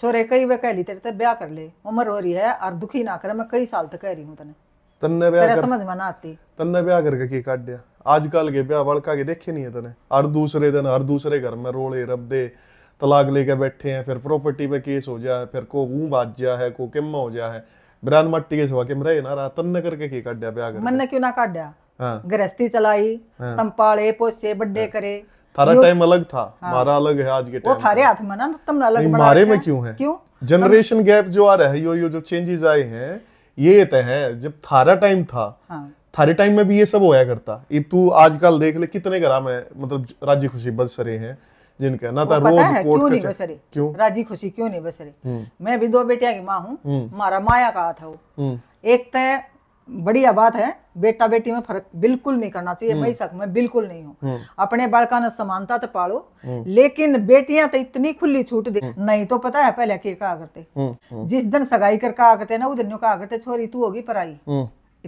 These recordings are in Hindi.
छोरे कई वे कह ली तेरे ते ब्याह कर ले उम्र हो रही है और दुखी ना करे मैं कई साल तक कह रही हूँ तने तन्ने ब्याह कर समझ में ना आती तन्ने ब्याह करके की काट दिया आजकल के ब्याह बड़का के देखे नहीं है तने हर दूसरे दिन हर दूसरे घर में रोले रबदे तलाक लेके बैठे हैं फिर प्रॉपर्टी पे केस हो जाए फिर को ऊँ बाज जा है को किम्मा हो जा है बिरान मट्टी के सिवा किम रहे ना रहा तन्ने करके की काट दिया ब्याह कर मन ने क्यों ना काट दिया हाँ। गृहस्थी चलाई हाँ। तम पाले पोसे बड्डे हाँ। करे थारा टाइम अलग था हमारा हाँ। अलग है आज के टाइम थारे हाथ में ना तुम अलग बना मारे में क्यों है क्यों जनरेशन गैप जो आ रहा है यो यो जो चेंजेस आए हैं ये तय है जब थारा टाइम था हाँ। थारे टाइम में भी ये सब होया करता ये तू आजकल देख ले कितने घर में मतलब राज्य खुशी बस रहे हैं जिनका ना था तो रोज है, क्यों नहीं बस रहे क्यों राजी खुशी क्यों नहीं बस रहे हम्म। मैं भी दो बेटिया की माँ हूँ हम्म। मारा माया का था वो हम्म। एक तो बढ़िया बात है बेटा बेटी में फर्क बिल्कुल नहीं करना चाहिए हम्म। मैं सक में बिल्कुल नहीं हूँ हम्म। अपने बालका ने समानता तो पालो हम्म। लेकिन बेटियां तो इतनी खुली छूट दे नहीं तो पता है पहले के कहा करते जिस दिन सगाई कर कहा करते ना उस दिन कहा करते छोरी तू होगी पराई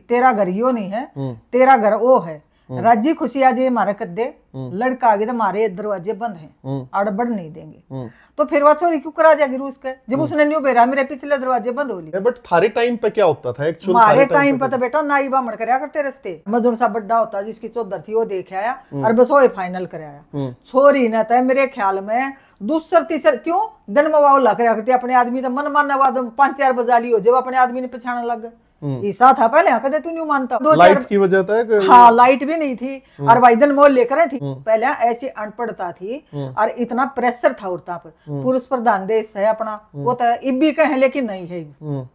तेरा घर यो नहीं है तेरा घर ओ है राजी खुशिया जी मारे कद्दे लड़का आगे तो मारे दरवाजे बंद है अड़बड़ नहीं देंगे तो फिर वह छोरी क्यों करा जाएगी रूस के जब उसने न्यू बेरा मेरे पिछले दरवाजे बंद हो लिए बट थारे टाइम पे क्या होता था एक्चुअल हमारे टाइम पे तो बेटा ना ही बामण कराया करते रस्ते मजूर सा बड्डा होता जिसकी चौधर थी वो देख आया और बस वो फाइनल कराया छोरी ना तो मेरे ख्याल में दूसर तीसर क्यों दिन मवाओ लग रहा करते अपने आदमी तो मन माना पांच चार बजा ली हो जब अपने आदमी ने पछाण लग गए हम्म। ईसा था पहले हाँ, कहते तू नहीं मानता दो लाइट की वजह था हाँ लाइट भी नहीं थी हम्म। और वाइदन मोल लेकर थी हम्म। पहले ऐसी अनपढ़ता थी और इतना प्रेशर था उड़ता पर पुरुष प्रधान देश है अपना वो तो इब भी कहे लेकिन नहीं है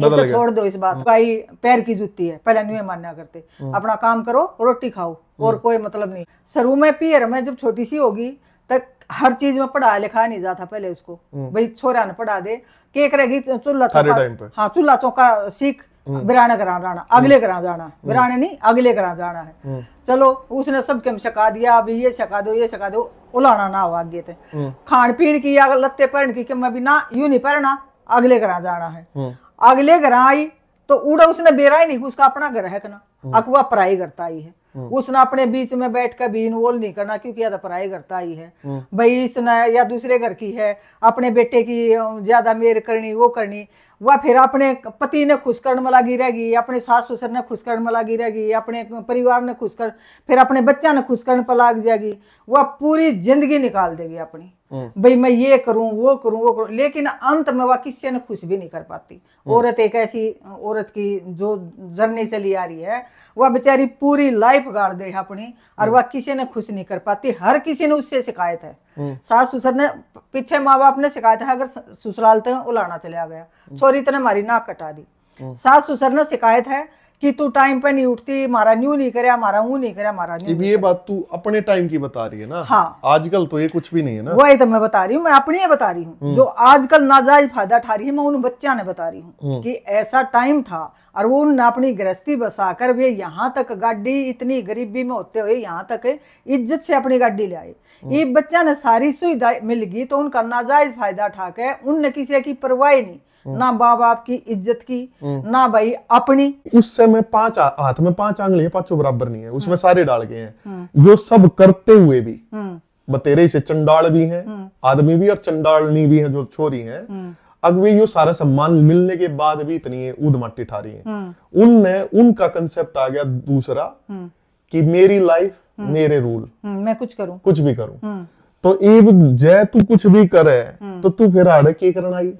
तो छोड़ दो इस बात भाई पैर की जूती है पहले नहीं मानना करते अपना काम करो रोटी खाओ और कोई मतलब नहीं शुरू में पियर में जब छोटी सी होगी तक हर चीज में पढ़ा लिखा नहीं जाता पहले उसको भाई छोरा ने पढ़ा दे के करेगी चूल्हा चौका हाँ चूल्हा चौका सीख बिराना हम्म। ग्रां जाना अगले ग्रां हम्म। जाना बिराने हम्म। नहीं अगले ग्रां जाना है चलो उसने सब कम छका दिया अभी ये छका दो ये छका दो उलाना ना हो आगे थे खान पीन की या लत्ते पहन की कम अभी ना यू नहीं पहना अगले ग्रां जाना है अगले ग्रां आई तो उड़ा उसने बेरा ही नहीं उसका अपना ग्रह है ना अकवा पराई करता ही है उसने अपने बीच में बैठ कर भी इन्वॉल्व नहीं करना क्योंकि ज्यादा तो पराई करता ही है भाई इसने या दूसरे घर की है अपने बेटे की ज्यादा मेर करनी वो करनी वह फिर अपने पति ने खुश करने में लागी रहेगी अपने सास ससुर ने खुश करने में लागी रहेगी अपने परिवार ने खुश कर फिर अपने बच्चा ने खुश करने पर लाग जाएगी वह पूरी जिंदगी निकाल देगी अपनी हम्म। भाई मैं ये करूं वो करूं वो करूं लेकिन अंत में वह किसी ने खुश भी नहीं कर पाती हम्म। औरत एक ऐसी औरत की जो जर्नी चली आ रही है वह बेचारी पूरी लाइफ गाड़ दे अपनी और हम्म। वह किसी ने खुश नहीं कर पाती हर किसी ने उससे शिकायत है हम्म। सास ससुर ने पीछे माँ बाप ने सिखाया था अगर ससुराल तो उलाना चला गया हम्म। छोरी तेने मारी नाक कटा दी हम्म। सास ससुर ने शिकायत है कि तू टाइम पे नहीं उठती मारा न्यू नहीं करा मारा वो नहीं करा मारा न्यू ये बात तू अपने टाइम की बता रही है ना हाँ आजकल तो ये कुछ भी नहीं है ना वही तो मैं बता रही हूँ मैं अपनी ये बता रही हूँ हम्म। जो आजकल नाजायज फायदा उठा रही है मैं उन बच्चा ने बता रही हूँ हम्म। कि ऐसा टाइम था और वो उन अपनी गृहस्थी बसा कर वे यहाँ तक गाड़ी इतनी गरीबी में होते हुए यहाँ तक इज्जत से अपनी गाड़ी ले आए हम्म। ये बच्चा ने सारी सुविधा मिल गई तो उनका नाजायज फायदा उठा के उनने किसी की परवाह नहीं ना माँ बाप की इज्जत की ना भाई अपनी उससे मैं पांच हाथ में पांच आंगली है पांचों बराबर नहीं है उसमें हम्म। सारे डाल गए हैं जो हम्म। सब करते हुए भी हम्म। बतेरे से चंडाल भी हैं आदमी भी और चंडालनी भी है जो छोरी है अब वे यो सारा सम्मान मिलने के बाद भी इतनी ऊद ठा रही है उनने उनका कंसेप्ट आ गया दूसरा कि मेरी लाइफ मेरे रूल मैं कुछ करूं कुछ भी करूं तो एक जय तू कुछ भी करे तो तू फिर आड़े के करना आई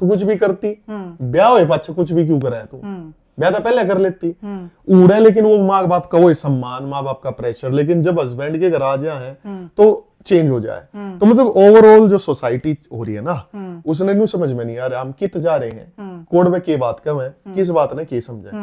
तू कुछ भी करती हम्म। ब्याह हो पाछे कुछ भी क्यों कराया तू हम्म। ब्याह तो पहले कर लेती उड़ा हम्म। लेकिन वो माँ बाप का वो सम्मान माँ बाप का प्रेशर लेकिन जब हस्बैंड के घर आ जाए तो चेंज हो जाए तो मतलब ओवरऑल जो सोसाइटी हो रही है ना उसने नहीं समझ में नहीं आ रहा हम कित जा रहे हैं कोड में के बात कम है किस बात ने के समझा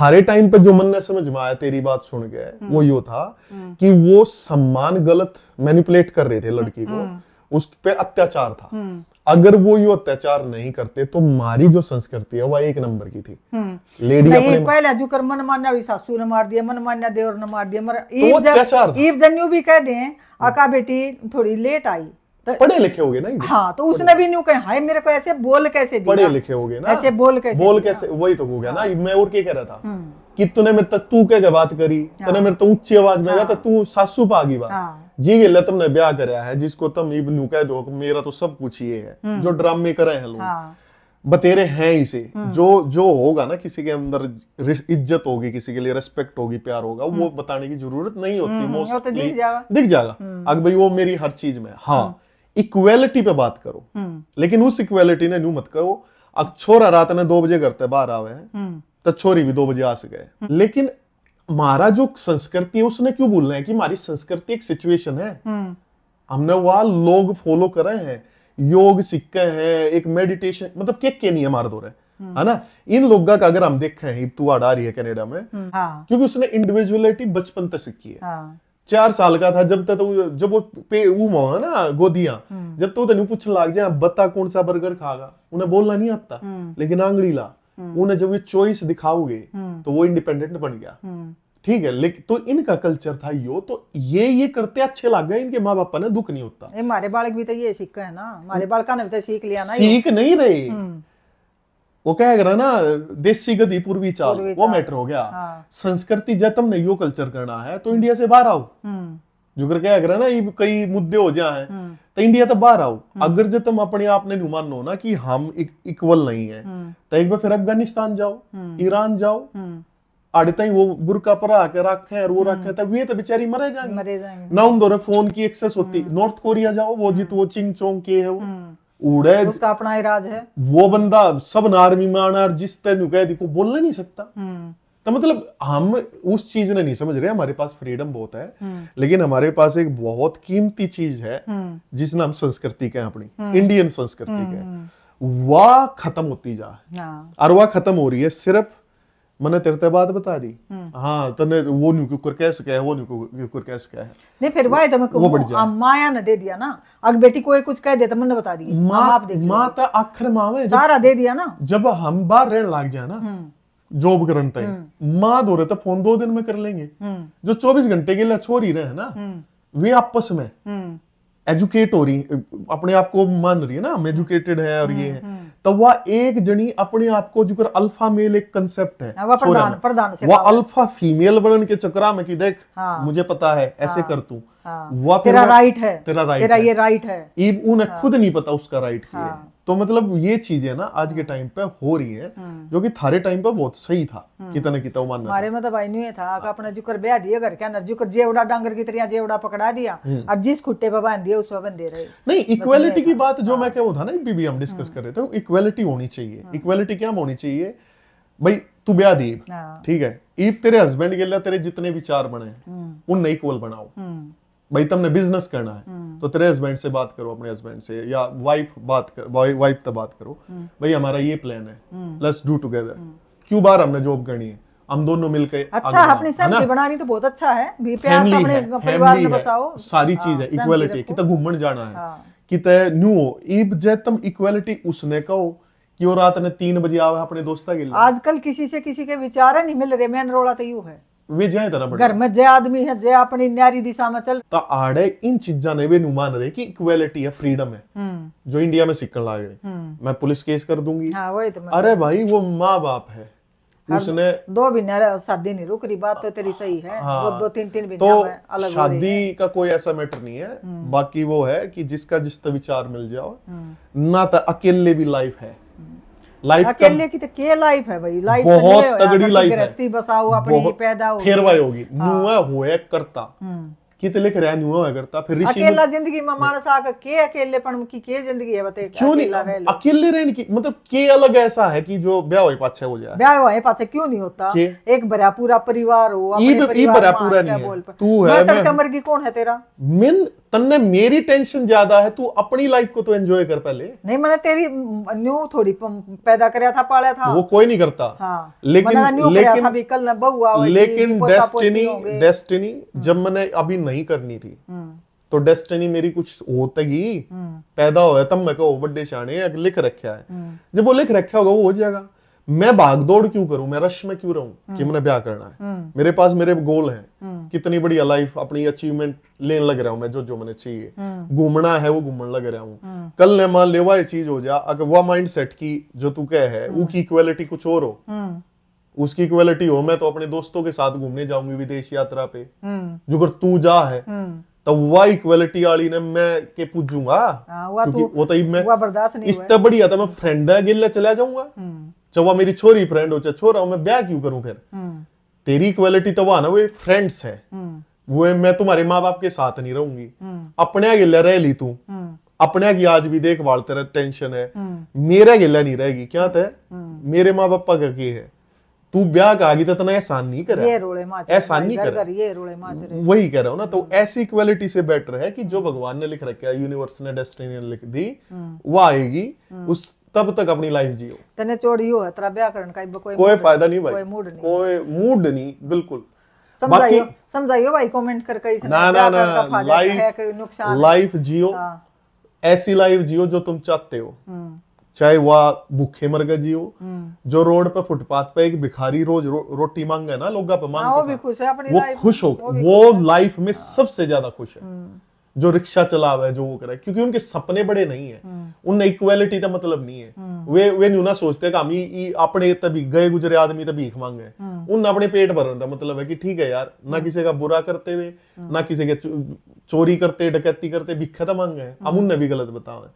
थारे टाइम पर जो मन ने समझ में आया तेरी बात सुन गया वो यो था कि वो सम्मान गलत मैनिपुलेट कर रहे थे लड़की को उस पे अत्याचार था हम्म। अगर वो यू अत्याचार नहीं करते तो मारी जो संस्कृति है वह एक नंबर की थी हम्म। लेडी अपने पहले जो कर मनमान्या भी सासू ने मार दिया मनमान्या देवर ने मार दिया मर... तो अत्याचार ईव जन्यू भी कह दें हम्म। आका बेटी थोड़ी लेट आई तो- पढ़े लिखे हो गए ना हाँ तो उसने भी न्यू कहा हाय मेरे को ऐसे बोल कैसे पढ़े लिखे गए ना ऐसे बोल कैसे बोल कैसे वही तो हो गया ना हाँ। मैं और क्या कह रहा था कि तूने मेरे तक तू के बात करी हाँ। तने मेरे तो उच्ची आवाज में हाँ। तो तू सासू पा गई बात हाँ। जी गेला तुमने ब्याह कराया है जिसको तुम ये कह दो मेरा तो सब कुछ ये है हम्म। जो ड्रामे करे हैं लोग बतेरे हैं इसे हम्म। जो जो होगा ना किसी के अंदर इज्जत होगी किसी के लिए रेस्पेक्ट होगी प्यार होगा वो हम्म। बताने की जरूरत नहीं होती मोस्ट तो दिख जाएगा अगर भाई वो मेरी हर चीज में हाँ इक्वेलिटी पे बात करो लेकिन उस इक्वेलिटी ने न्यू मत करो अब छोरा रात ने दो बजे घर करते बाहर आवे है तो छोरी भी दो बजे आ सके हम्म। लेकिन हमारा जो संस्कृति है उसने क्यों बोलना है कि हमारी संस्कृति एक सिचुएशन है हम्म। हमने वहा लोग फॉलो कर मतलब रहे हैं योग सिक्के है एक मेडिटेशन मतलब क्या क्या नहीं है हमारा हम्म। दौर है है ना इन लोग का अगर हम देखे देखें हिब्तू आ रही है कनेडा में हाँ। क्योंकि उसने इंडिविजुअलिटी बचपन तक सीखी है हाँ। चार साल का था जब तक तो जब वो पे है ना गोदिया जब तो तेन पूछने लग जाए बता कौन सा बर्गर खागा उन्हें बोलना नहीं आता लेकिन आंगड़ी ला हम्म। उन्हें जब ये चॉइस दिखाओगे हम्म। तो वो इंडिपेंडेंट बन गया हम्म। ठीक है लेकिन तो इनका कल्चर था यो तो ये ये करते अच्छे लग गए इनके माँ बापा ने दुख नहीं होता हमारे बालक भी तो ये सीख है ना हमारे बालका ने भी तो सीख लिया ना सीख नहीं रहे वो कह रहा ना देसी गति पूर्वी चाल वो मैटर हो गया हाँ। संस्कृति जब तुमने यो कल्चर करना है तो इंडिया से बाहर आओ जो कह रहा ना ये कई मुद्दे हो जाए ਤਾਂ ਇੰਡੀਆ ਤਾਂ ਬਾਹਰ ਆਓ ਅਗਰ ਜੇ ਤੁਮ ਆਪਣੇ ਆਪ ਨੇ ਨੂੰ ਮੰਨੋ ਨਾ ਕਿ ਹਮ इक्वल नहीं है हम्म। तो एक बार फिर अफगानिस्तान जाओ हम्म। ईरान जाओ हम्म। आड़े ताई वो बुरका पर आके रखे और वो रखे तब ये तो बेचारी मरे जाएंगे मरे जाएंगे ना उन दोनों फोन की एक्सेस होती नॉर्थ कोरिया जाओ वो जित वो चिंग चोंग के है वो उड़े उसका अपना इराज है वो बंदा सब आर्मी में आना जिस तरह कह देखो बोल नहीं सकता तो मतलब हम उस चीज ने नहीं समझ रहे हमारे पास फ्रीडम बहुत है हम्म। लेकिन हमारे पास एक बहुत कीमती चीज है हम्म। जिस नाम संस्कृति का अपनी इंडियन हम्म। संस्कृति का वाह खत्म होती जा हाँ। और वाह खत्म हो रही है सिर्फ मैंने तेरे ते बात बता दी हाँ तने वो न्यू कुकर कह सके है वो न्यू कुकर कह सके है नहीं फिर वाह तो मैं वो बढ़ जाए माया ने दे दिया ना अगर बेटी को कुछ कह दे तो मैंने बता दी माँ माँ तो आखर माँ में सारा दे दिया ना जब हम बाहर रहने लग जाए ना जॉब करने टाइम माँ धो रहे फोन तो दो दिन में कर लेंगे हम्म। जो चौबीस घंटे के लिए छोर ही रहे हैं ना हम्म। वे आपस में एजुकेट हम्म। हो रही अपने आप को मान रही है ना हम एजुकेटेड है और ये है तो वह एक जनी अपने आप को जो अल्फा मेल एक कंसेप्ट है हाँ, वह अल्फा फीमेल बनने के चक्रा में कि देख हाँ, मुझे पता है ऐसे हाँ, कर तू हाँ, तेरा राइट है तेरा राइट तेरा ये राइट है उन्हें हाँ, खुद नहीं पता उसका राइट हाँ, तो मतलब ये चीजें ना आज के टाइम पे हो रही है हाँ। जो कि थारे टाइम पे बहुत सही था हाँ। कितना कितना वो हमारे मतलब आई नहीं था कि हाँ। अपने जुकर ब्याह दिए घर क्या जुकर जेवड़ा डांगर की तरह जेवड़ा पकड़ा दिया हम्म। अब जिस खुट्टे पे बांध दिया उस पर बंदे रहे नहीं इक्वालिटी की बात जो मैं कहूँ था ना भी हम डिस्कस कर रहे थे इक्वालिटी होनी चाहिए इक्वालिटी क्या होनी चाहिए भाई तू ब्याह दी ठीक है ईब तेरे हस्बैंड के लिए तेरे जितने भी चार बने उन नहीं कोल बनाओ भाई तुमने बिजनेस करना है हम्म। तो तेरे हस्बैंड से बात करो अपने हस्बैंड से या वाइफ बात कर वाइफ तक बात करो हम्म। भाई हमारा ये प्लान है लेट्स डू टुगेदर क्यों बार हमने जॉब करनी है हम दोनों मिलकर अच्छा आपने फैमिली बना रही तो बहुत अच्छा है फैमिली तो है, परिवार में बसाओ सारी हाँ, चीज है इक्वालिटी कितना घूमन जाना है हाँ। कितना न्यू हो इब जे तुम इक्वालिटी उसने कहो कि रात ने तीन बजे आवे अपने दोस्ता के लिए आजकल किसी से किसी के विचार नहीं मिल रहे मेन रोला तो यू है घर में जे आदमी है जो इंडिया में सीखने लग रहे मैं पुलिस केस कर दूंगी अरे भाई वो माँ बाप है उसने दो भी शादी नहीं रुक रही बात तो तेरी सही है दो, तीन तीन तो अलग शादी का कोई ऐसा मैटर नहीं है बाकी वो है की जिसका जिस विचार मिल जाओ ना तो अकेले भी लाइफ है लाइफ अकेले की तो के लाइफ है भाई लाइफ तो बहुत तगड़ी लाइफ है बसा हुआ अपनी पैदा हो फेरवाई होगी हाँ। नुआ हुए करता हम्म। लिख रहा नुआ करता फिर ऋषि अकेला जिंदगी में के की के जिंदगी है क्यों नहीं अकेले रहने की मतलब के अलग ऐसा है कि जो ब्याह होए पाछे हो जाए ब्याह होए पाछे क्यों नहीं होता एक भरा पूरा परिवार हो ई भरा पूरा नहीं है तू है मैं कमर की कौन है तेरा मिन મને મેરી ટેન્શન જ્યાદા હે તું અપની લાઈફ કો તો એન્જોય કર પહેલે નહીં મને તારી ન્યુ થોડી પેદા કર્યા થા પાળ્યા થા વો કોઈ નહીં કરતા હા લેકિન લેકિન કા ભી કલ ન બહુ આવે લેકિન ડેસ્ટિની ડેસ્ટિની જબ મને અભી નહીં કરની થી હમ તો ડેસ્ટિની મેરી કુછ હોત હી હમ પેદા હોયા તો મે કહું બડે શાન હે લિખ રખિયા હે જબ ઓ લેખ રખિયા હોગા વો હો જાયેગા मैं भागदौड़ क्यों करूं मैं रश में क्यों रहूं कि मैंने हम्म। ब्याह करना है हम्म। मेरे पास मेरे गोल हैं हम्म। कितनी बड़ी लाइफ अपनी अचीवमेंट लेने लग रहा हूं मैं जो जो मैंने चाहिए घूमना है वो घूमने लग रहा हूं कल ने मान ले वह चीज हो जा अगर वह माइंड सेट की जो तू कह है की इक्वेलिटी कुछ और हो उसकी इक्वेलिटी हो मैं तो अपने दोस्तों के साथ घूमने जाऊंगी विदेश यात्रा पे जो अगर तू जा है तब तो वह इक्वेलिटी वाली ने मैं के पूछूंगा हाँ, क्योंकि वो तो मैं इससे बढ़िया था मैं फ्रेंड अकेले चला जाऊंगा चाहे मेरी छोरी फ्रेंड हो चाहे छोरा हो मैं ब्याह क्यों करूं फिर हम्म। तेरी इक्वालिटी तो वहां ना वो फ्रेंड्स है हम्म। वो मैं तुम्हारे माँ बाप के साथ नहीं रहूंगी हम्म। अपने गिला रह ली तू अपने की आज भी देख वाल तेरा टेंशन है मेरा गिला नहीं रहेगी क्या थे मेरे माँ बाप का की है तू ब्याह का आगे तो इतना एहसान नहीं कर एहसान नहीं कर वही कह रहा हूँ ना तो ऐसी इक्वालिटी से बेटर है कि जो भगवान ने लिख रखा है यूनिवर्स ने डेस्टिनी लिख दी वो आएगी उस तब तक अपनी लाइफ जियो तने चोरी हो तेरा ब्याह करण का कोई कोई फायदा नहीं भाई कोई मूड नहीं कोई मूड नहीं बिल्कुल समझाइयो समझाइयो भाई कमेंट कर कई से ना ना ना लाइफ तो नुकसान लाइफ जियो हाँ। ऐसी लाइफ जियो जो तुम चाहते हो हम्म। चाहे वह भूखे मर गए जियो हम्म। जो रोड पे फुटपाथ पे एक भिखारी रोज रो, रोटी मांगे ना लोग पे हाँ, मांग वो खुश है वो वो लाइफ में सबसे ज्यादा खुश है हम्म। जो रिक्शा चलावा है जो वो है क्योंकि उनके सपने बड़े नहीं है उन इक्वेलिटी का मतलब नहीं है हम्म। वे वे ना सोचते हैं हम अपने तभी गए गुजरे आदमी तभी भीख मांगे हम्म। उन अपने पेट भरने का मतलब है कि ठीक है यार ना हम्म। किसी का बुरा करते हुए ना किसी के चोरी करते डकैती करते भिखा तो मांगे हैं हम उनने भी गलत बतावे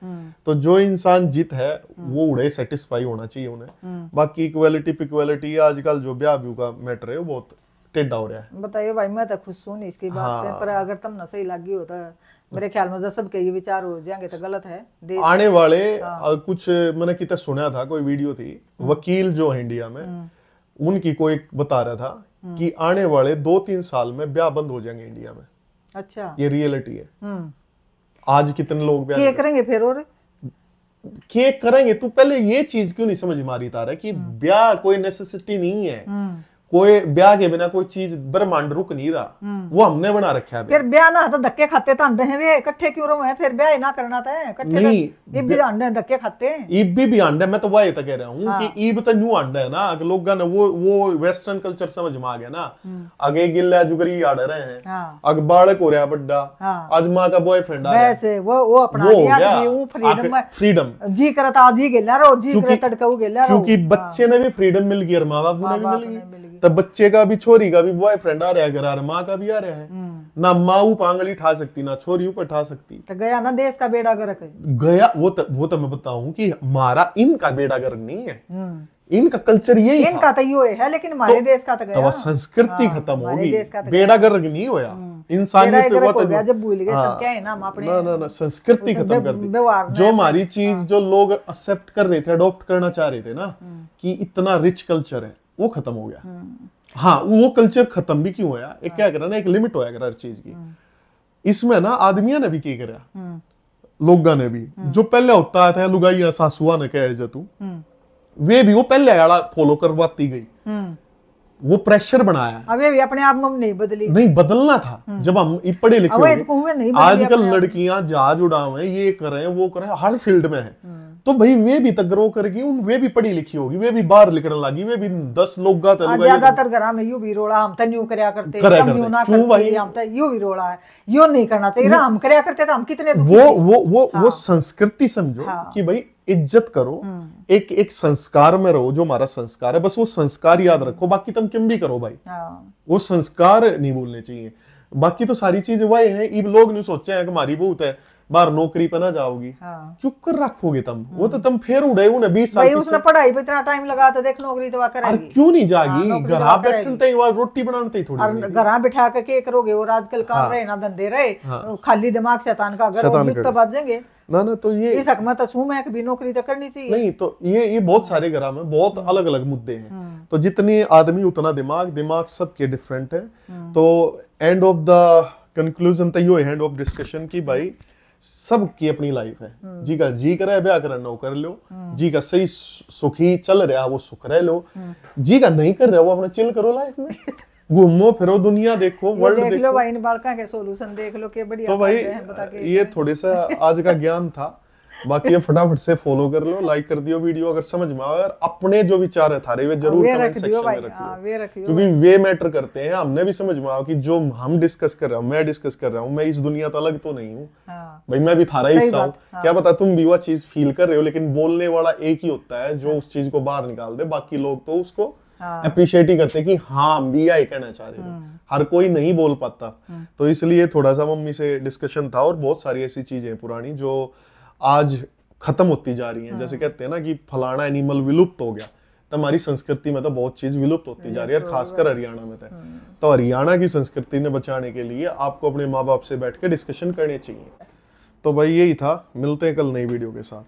तो जो इंसान जित है वो उड़े सेटिस्फाई होना चाहिए उन्हें बाकी इक्वेलिटी पिक्वेलिटी आजकल जो ब्याह व्यू का मैटर है वो बहुत टेढ़ा हो रहा है बताइए भाई मैं तो खुश हूँ इसकी बात हाँ। पर अगर तुम नशे इलाकी होता तो मेरे ख्याल में जब सबके ये विचार हो जाएंगे तो गलत है आने वाले हाँ। कुछ मैंने कितना सुना था कोई वीडियो थी हम्म। वकील जो है इंडिया में हम्म। उनकी कोई बता रहा था हम्म। कि आने वाले दो तीन साल में ब्याह बंद हो जाएंगे इंडिया में अच्छा ये रियलिटी है आज कितने लोग ब्याह करेंगे फिर और के करेंगे तू पहले ये चीज क्यों नहीं समझ मारी तारा कि ब्याह कोई नेसेसिटी नहीं है कोई ब्याह के बिना कोई चीज ब्रह्मांड रुक नहीं रहा हम्म। वो हमने बना रखा है फिर ब्याह ना तो धक्के खाते तो आंदे वे इकट्ठे क्यों रहो है फिर ब्याह ना करना था तो तो नहीं ये भी आंडे धक्के खाते ईब भी भी आंडे मैं तो वही तो कह रहा हूँ हाँ। कि ईब तो न्यू आंडे है ना अगर लोग ने वो वो वेस्टर्न कल्चर समझ में आ गया ना हम्म। आगे गिल्ला जुगरी आड़ रहे हैं अग हाँ। बालक हो रहा है बड्डा हाँ। आज माँ का बॉयफ्रेंड आ वैसे वो वो अपना लिया फ्रीडम फ्रीडम जी करता तो आज ही गिल्ला रो जी करता तड़का वो गिल्ला रो क्योंकि बच्चे हाँ। ने भी फ्रीडम मिल गई और माँ बाप ने भी मिल गई तब तो बच्चे का भी छोरी का भी बॉयफ्रेंड आ रहा है गरार माँ का भी आ रहा है हम्म। ना माँ वो पांगली ठा सकती ना छोरी ऊपर ठा सकती तो गया ना देश का बेड़ा गर्क गया वो तो वो तो मैं बताऊं कि हमारा इनका बेड़ा गर्क नहीं है हम्म। इनका कल्चर यही इनका तो ये है लेकिन हमारे तो, देश का तो गया तो संस्कृति हाँ, खत्म होगी तो बेड़ा गर्क नहीं होया हम्म। इंसानियत तो बहुत जब भूल गए सब हाँ। क्या है ना हम अपने ना ना ना संस्कृति खत्म कर दी जो हमारी चीज हाँ। जो लोग एक्सेप्ट कर रहे थे अडॉप्ट करना चाह रहे थे ना कि इतना रिच कल्चर है वो खत्म हो गया हम्म। हाँ वो कल्चर खत्म भी क्यों होया एक क्या हाँ। करा ना एक लिमिट होया करा हर चीज की हम्म। इसमें ना आदमिया ने भी की करा हम्म। लोग ने भी जो पहले होता था लुगाइया सासुआ ने कह जतू वे भी वो पहले आड़ा फॉलो करवाती गई वो प्रेशर बनाया अबे भी अपने आप में नहीं बदली नहीं बदलना था जब हम पढ़े लिखे आजकल लड़कियां जहाज उड़ा हुए ये कर रहे हैं वो कर रहे हैं हर फील्ड में है तो भाई वे भी तो ग्रो करगी उन वे भी पढ़ी लिखी होगी वे भी बाहर निकलने लगी वे भी दस लोग गा तलुगा हाँ, ज्यादातर घर में यू भी रोड़ा हम तन यू करया करते हम करते ना करते भाई हम तो यू भी रोड़ा है यू नहीं करना चाहिए हम करया करते तो हम कितने वो वो वो वो हाँ। संस्कृति समझो हाँ। कि भाई इज्जत करो हम्म। एक एक संस्कार में रहो जो हमारा संस्कार है बस वो संस्कार याद रखो बाकी तुम किम भी करो भाई वो संस्कार नहीं बोलने चाहिए बाकी तो सारी चीज वही है लोग नहीं सोचे हैं कि हमारी बहुत है बाहर नौकरी पर ना जाओगी हाँ। क्यों कर रखोगे तुम वो तो तुम हम्म। फिर उड़े हो ना बीस साल उसने पढ़ाई पे इतना टाइम लगा था तो देख नौकरी तो अरे क्यों नहीं हाँ, जागी तो घर बैठते तई रोटी बनाते ही थोड़ी घर बिठा करके करोगे और आजकल काम हाँ। रहे ना धंधे रहे हाँ। खाली दिमाग शैतान का अगर तो बच जाएंगे ना ना तो ये इस हकमत असुम है कि भी नौकरी तो करनी चाहिए नहीं तो ये ये बहुत सारे ग्राम है बहुत हम्म। अलग अलग मुद्दे हैं हम्म। तो जितने आदमी उतना दिमाग दिमाग सबके डिफरेंट है तो एंड ऑफ द कंक्लूजन तो यो एंड ऑफ डिस्कशन की भाई सबकी अपनी लाइफ है हम्म। जी का जी करे ब्याह कर नो कर लो हम्म। जी का सही सुखी चल रहा वो सुख रह लो हम्म। जी का नहीं कर रहा वो अपना चिल करो लाइफ में घूमो फिरो दुनिया देखो वर्ल्ड देख लो भाई बालका के सॉल्यूशन देख लो के बढ़िया तो भाई ये थोड़े सा आज का ज्ञान था बाकी फटाफट से फॉलो कर लो लाइक कर दियो वीडियो अगर समझ में आए अपने जो विचार है थारे वे हाँ, जरूर कमेंट सेक्शन में रखियो हाँ, क्योंकि वे मैटर करते हैं हमने भी समझ में आओ कि जो हम डिस्कस कर रहे हूँ मैं डिस्कस कर रहा हूँ मैं इस दुनिया का अलग तो नहीं हूँ हाँ। भाई मैं भी थारा हिस्सा हूँ क्या पता तुम भी वह चीज फील कर रहे हो लेकिन बोलने वाला एक ही होता है जो उस चीज को बाहर निकाल दे बाकी लोग तो उसको अप्रिशिएट ही करते कि हाँ हम भी यही कहना चाह रहे थे हम्म। हर कोई नहीं बोल पाता हम्म। तो इसलिए थोड़ा सा मम्मी से डिस्कशन था और बहुत सारी ऐसी चीजें पुरानी जो आज खत्म होती जा रही है जैसे हाँ। कहते हैं ना कि फलाना एनिमल विलुप्त हो गया तो हमारी संस्कृति में तो बहुत चीज विलुप्त होती जा रही है और खासकर हरियाणा में तो हाँ। तो हरियाणा की संस्कृति ने बचाने के लिए आपको अपने माँ बाप से बैठ के डिस्कशन करने चाहिए तो भाई यही था मिलते हैं कल नई वीडियो के साथ